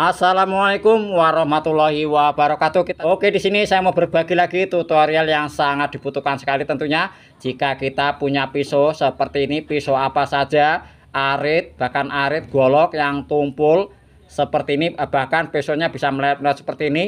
Assalamualaikum warahmatullahi wabarakatuh. Kita Oke, di sini saya mau berbagi lagi tutorial yang sangat dibutuhkan sekali tentunya jika kita punya pisau seperti ini, pisau apa saja, arit, bahkan arit golok yang tumpul seperti ini eh, bahkan pisaunya bisa melihat seperti ini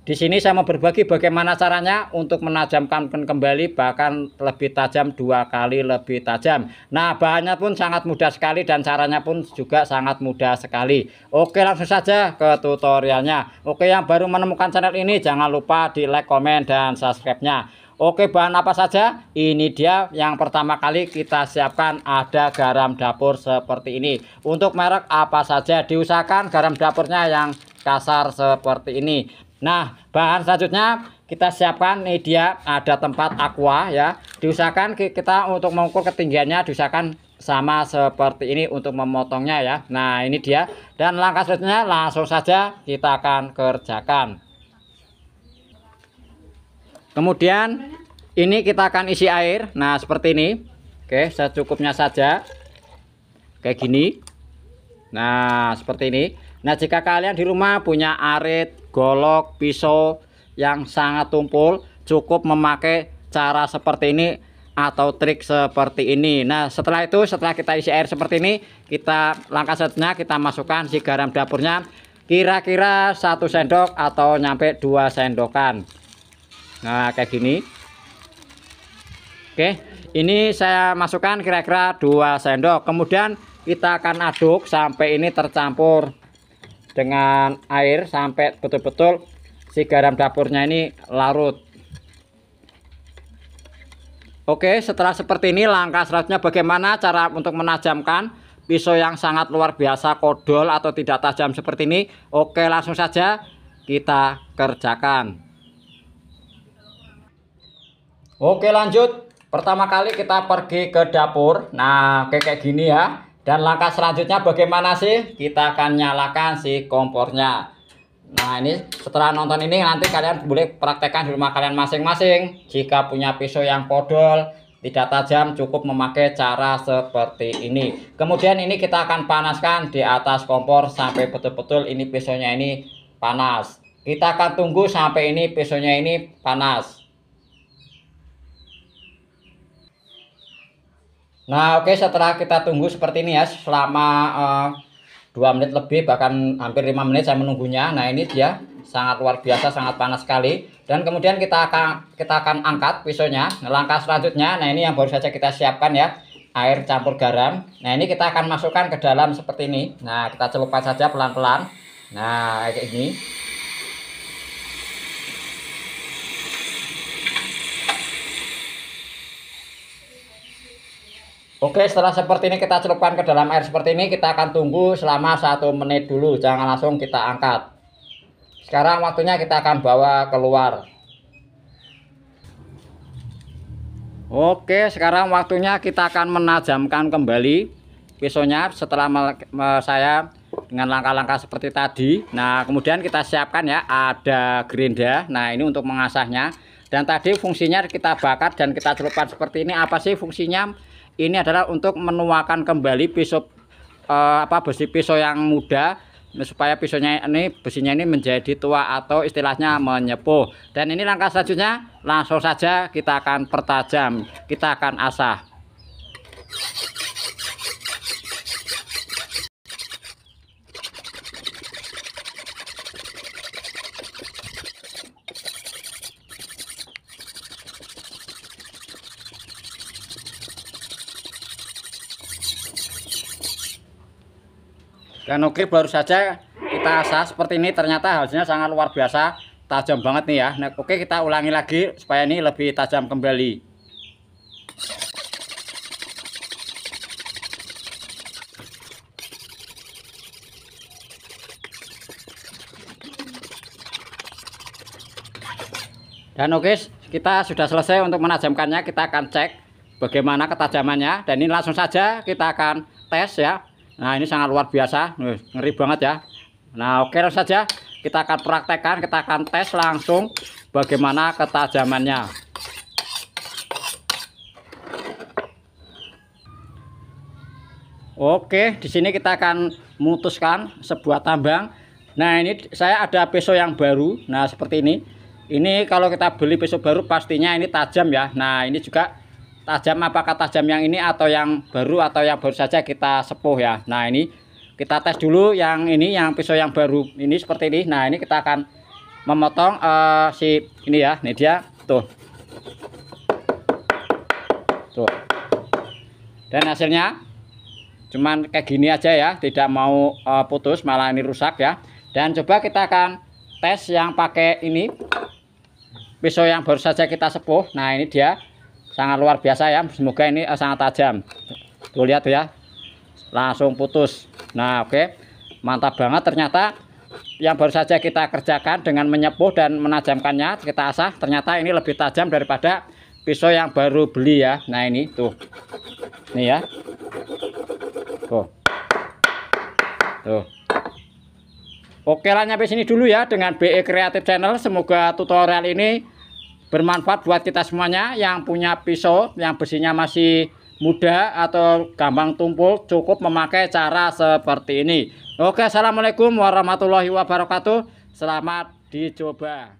di sini saya mau berbagi bagaimana caranya untuk menajamkan kembali bahkan lebih tajam dua kali lebih tajam. Nah bahannya pun sangat mudah sekali dan caranya pun juga sangat mudah sekali. Oke langsung saja ke tutorialnya. Oke yang baru menemukan channel ini jangan lupa di like, komen, dan subscribe-nya. Oke bahan apa saja ini dia yang pertama kali kita siapkan ada garam dapur seperti ini Untuk merek apa saja diusahakan garam dapurnya yang kasar seperti ini Nah, bahan selanjutnya kita siapkan ini dia ada tempat aqua ya. Diusahakan kita untuk mengukur ketinggiannya diusahakan sama seperti ini untuk memotongnya ya. Nah, ini dia. Dan langkah selanjutnya langsung saja kita akan kerjakan. Kemudian ini kita akan isi air. Nah, seperti ini. Oke, secukupnya saja. Kayak gini. Nah, seperti ini. Nah, jika kalian di rumah punya arit golok, pisau yang sangat tumpul cukup memakai cara seperti ini atau trik seperti ini nah setelah itu setelah kita isi air seperti ini kita langkah setnya kita masukkan si garam dapurnya kira-kira satu sendok atau nyampe dua sendokan nah kayak gini oke ini saya masukkan kira-kira dua sendok kemudian kita akan aduk sampai ini tercampur dengan air sampai betul-betul si garam dapurnya ini larut Oke setelah seperti ini langkah selanjutnya bagaimana cara untuk menajamkan pisau yang sangat luar biasa kodol atau tidak tajam seperti ini Oke langsung saja kita kerjakan Oke lanjut pertama kali kita pergi ke dapur nah oke kayak gini ya dan langkah selanjutnya bagaimana sih? Kita akan nyalakan si kompornya. Nah ini setelah nonton ini nanti kalian boleh praktekkan di rumah kalian masing-masing. Jika punya pisau yang podol, tidak tajam, cukup memakai cara seperti ini. Kemudian ini kita akan panaskan di atas kompor sampai betul-betul ini pisaunya ini panas. Kita akan tunggu sampai ini pisaunya ini panas. Nah, oke okay, setelah kita tunggu seperti ini ya selama eh, dua uh, menit lebih bahkan hampir lima menit saya menunggunya. Nah, ini dia sangat luar biasa, sangat panas sekali. Dan kemudian kita akan kita akan angkat pisaunya. Nah, langkah selanjutnya, nah ini yang baru saja kita siapkan ya, air campur garam. Nah, ini kita akan masukkan ke dalam seperti ini. Nah, kita celupkan saja pelan-pelan. Nah, kayak ini. Oke, setelah seperti ini kita celupkan ke dalam air seperti ini, kita akan tunggu selama satu menit dulu. Jangan langsung kita angkat. Sekarang waktunya kita akan bawa keluar. Oke, sekarang waktunya kita akan menajamkan kembali pisaunya setelah saya dengan langkah-langkah seperti tadi. Nah, kemudian kita siapkan ya ada gerinda. Nah, ini untuk mengasahnya. Dan tadi fungsinya kita bakar dan kita celupkan seperti ini. Apa sih fungsinya? ini adalah untuk menuakan kembali pisau eh, apa besi pisau yang muda supaya pisaunya ini besinya ini menjadi tua atau istilahnya menyepuh dan ini langkah selanjutnya langsung saja kita akan pertajam kita akan asah Dan oke baru saja kita asah seperti ini ternyata hasilnya sangat luar biasa tajam banget nih ya. Nah, oke kita ulangi lagi supaya ini lebih tajam kembali. Dan oke, kita sudah selesai untuk menajamkannya. Kita akan cek bagaimana ketajamannya. Dan ini langsung saja kita akan tes ya. Nah ini sangat luar biasa, ngeri banget ya. Nah oke saja, kita akan praktekkan, kita akan tes langsung bagaimana ketajamannya. Oke, di sini kita akan memutuskan sebuah tambang. Nah ini saya ada peso yang baru, nah seperti ini. Ini kalau kita beli peso baru pastinya ini tajam ya. Nah ini juga tajam apakah tajam yang ini atau yang baru atau yang baru saja kita sepuh ya nah ini kita tes dulu yang ini yang pisau yang baru ini seperti ini nah ini kita akan memotong uh, si ini ya ini dia tuh tuh dan hasilnya cuman kayak gini aja ya tidak mau uh, putus malah ini rusak ya dan coba kita akan tes yang pakai ini pisau yang baru saja kita sepuh nah ini dia sangat luar biasa ya semoga ini eh, sangat tajam tuh lihat ya langsung putus nah oke okay. mantap banget ternyata yang baru saja kita kerjakan dengan menyepuh dan menajamkannya kita asah ternyata ini lebih tajam daripada pisau yang baru beli ya nah ini tuh ini ya tuh tuh oke lah nyampe sini dulu ya dengan BE Creative Channel semoga tutorial ini bermanfaat buat kita semuanya yang punya pisau yang besinya masih muda atau gampang tumpul cukup memakai cara seperti ini oke assalamualaikum warahmatullahi wabarakatuh selamat dicoba